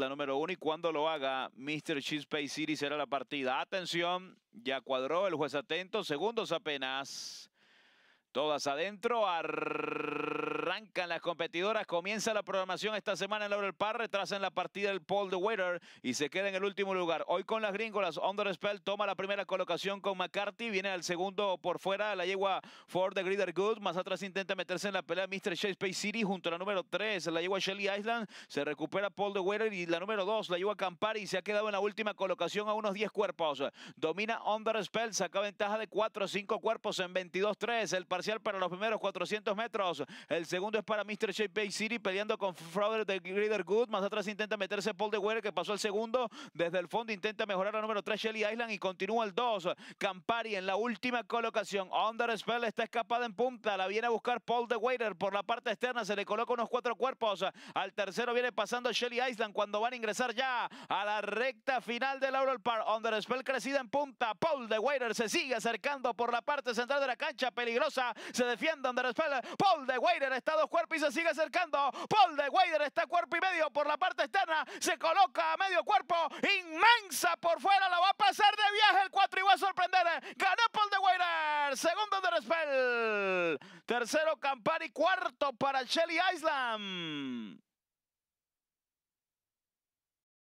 la número uno, y cuando lo haga, Mr. Cheese Space City será la partida. Atención, ya cuadró el juez atento, segundos apenas. Todas adentro. Ar Arrancan las competidoras, comienza la programación esta semana en par retrasa en la partida del Paul de Waiter y se queda en el último lugar. Hoy con las gringolas, Under Spell toma la primera colocación con McCarthy, viene al segundo por fuera, la yegua Ford de Greater Good, más atrás intenta meterse en la pelea Mr. Shakespeare City junto a la número 3, la yegua Shelly Island, se recupera Paul de Waiter y la número 2, la yegua Campari, se ha quedado en la última colocación a unos 10 cuerpos. Domina Under Spell, saca ventaja de 4 o 5 cuerpos en 22-3, el parcial para los primeros 400 metros, el segundo Segundo es para Mr. Shape Bay City peleando con Frauder de Greater Good. Más atrás intenta meterse Paul de Weir que pasó al segundo. Desde el fondo intenta mejorar la número 3 Shelly Island y continúa el 2. Campari en la última colocación. Under Spell está escapada en punta. La viene a buscar Paul de Waiter por la parte externa. Se le coloca unos cuatro cuerpos. Al tercero viene pasando Shelly Island cuando van a ingresar ya a la recta final de Laurel Park. Under Spell crecida en punta. Paul de Waiter se sigue acercando por la parte central de la cancha. Peligrosa. Se defiende Under Spell. Paul de Waiter está dos cuerpos y se sigue acercando. Paul de Weider está cuerpo y medio por la parte externa. Se coloca a medio cuerpo. Inmensa por fuera. La va a pasar de viaje el 4 y va a sorprender. Ganó Paul de Weider. Segundo de Respel. Tercero Campari. Cuarto para Shelly Island.